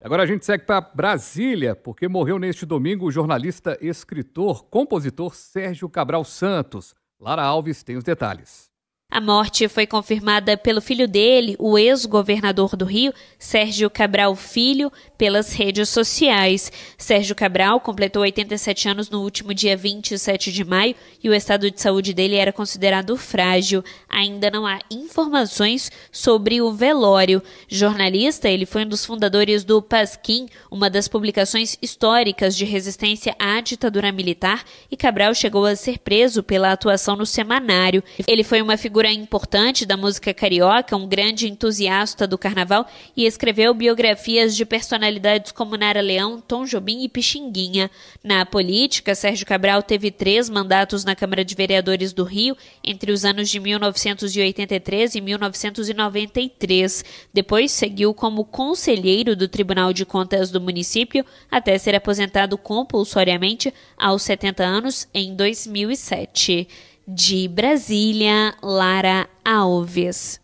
Agora a gente segue para Brasília, porque morreu neste domingo o jornalista, escritor, compositor Sérgio Cabral Santos. Lara Alves tem os detalhes. A morte foi confirmada pelo filho dele, o ex-governador do Rio, Sérgio Cabral Filho, pelas redes sociais. Sérgio Cabral completou 87 anos no último dia 27 de maio e o estado de saúde dele era considerado frágil. Ainda não há informações sobre o velório. Jornalista, ele foi um dos fundadores do Pasquim, uma das publicações históricas de resistência à ditadura militar, e Cabral chegou a ser preso pela atuação no semanário. Ele foi uma figura figura importante da música carioca, um grande entusiasta do carnaval e escreveu biografias de personalidades como Nara Leão, Tom Jobim e Pixinguinha. Na política, Sérgio Cabral teve três mandatos na Câmara de Vereadores do Rio entre os anos de 1983 e 1993. Depois seguiu como conselheiro do Tribunal de Contas do município até ser aposentado compulsoriamente aos 70 anos em 2007. De Brasília, Lara Alves.